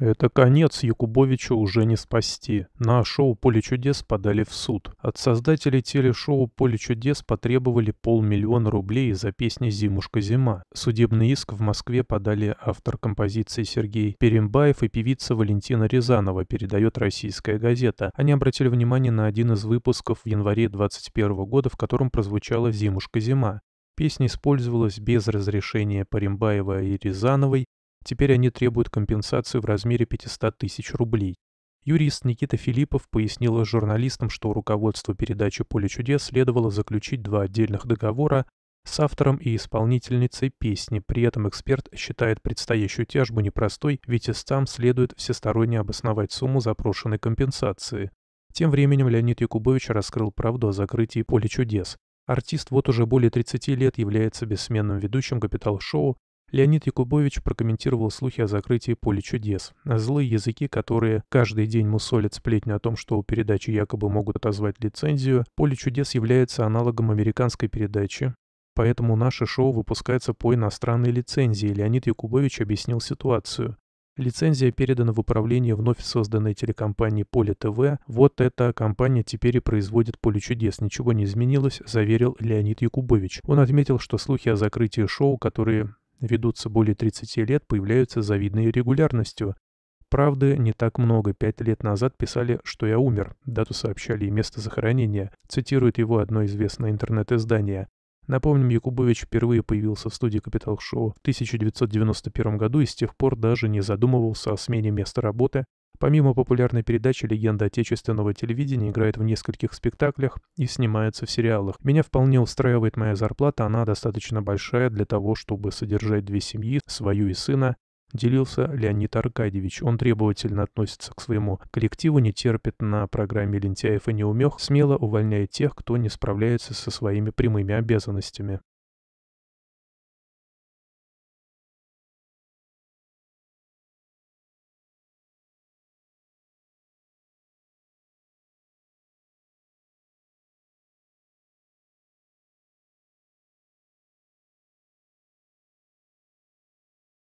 Это конец Якубовичу уже не спасти. На шоу «Поле чудес» подали в суд. От создателей телешоу «Поле чудес» потребовали полмиллиона рублей за песни «Зимушка зима». Судебный иск в Москве подали автор композиции Сергей Перембаев и певица Валентина Рязанова, передает «Российская газета». Они обратили внимание на один из выпусков в январе 2021 года, в котором прозвучала «Зимушка зима». Песня использовалась без разрешения Паримбаева и Рязановой, Теперь они требуют компенсацию в размере 500 тысяч рублей. Юрист Никита Филиппов пояснил журналистам, что руководство передачи «Поле чудес» следовало заключить два отдельных договора с автором и исполнительницей песни. При этом эксперт считает предстоящую тяжбу непростой, ведь и сам следует всесторонне обосновать сумму запрошенной компенсации. Тем временем Леонид Якубович раскрыл правду о закрытии «Поле чудес». Артист вот уже более 30 лет является бессменным ведущим «Капитал-шоу», Леонид Якубович прокомментировал слухи о закрытии поля чудес. Злые языки, которые каждый день мусолят сплетню о том, что у передачи якобы могут отозвать лицензию, поле чудес является аналогом американской передачи. Поэтому наше шоу выпускается по иностранной лицензии. Леонид Якубович объяснил ситуацию. Лицензия передана в управление вновь созданной телекомпании «Поле ТВ». Вот эта компания теперь и производит «Поле чудес». Ничего не изменилось, заверил Леонид Якубович. Он отметил, что слухи о закрытии шоу, которые ведутся более 30 лет, появляются завидной регулярностью. Правда, не так много. Пять лет назад писали, что я умер. Дату сообщали и место захоронения. Цитирует его одно известное интернет-издание. Напомним, Якубович впервые появился в студии «Капитал Шоу» в 1991 году и с тех пор даже не задумывался о смене места работы, Помимо популярной передачи «Легенда отечественного телевидения» играет в нескольких спектаклях и снимается в сериалах. Меня вполне устраивает моя зарплата, она достаточно большая для того, чтобы содержать две семьи, свою и сына, делился Леонид Аркадьевич. Он требовательно относится к своему коллективу, не терпит на программе лентяев и неумех, смело увольняет тех, кто не справляется со своими прямыми обязанностями.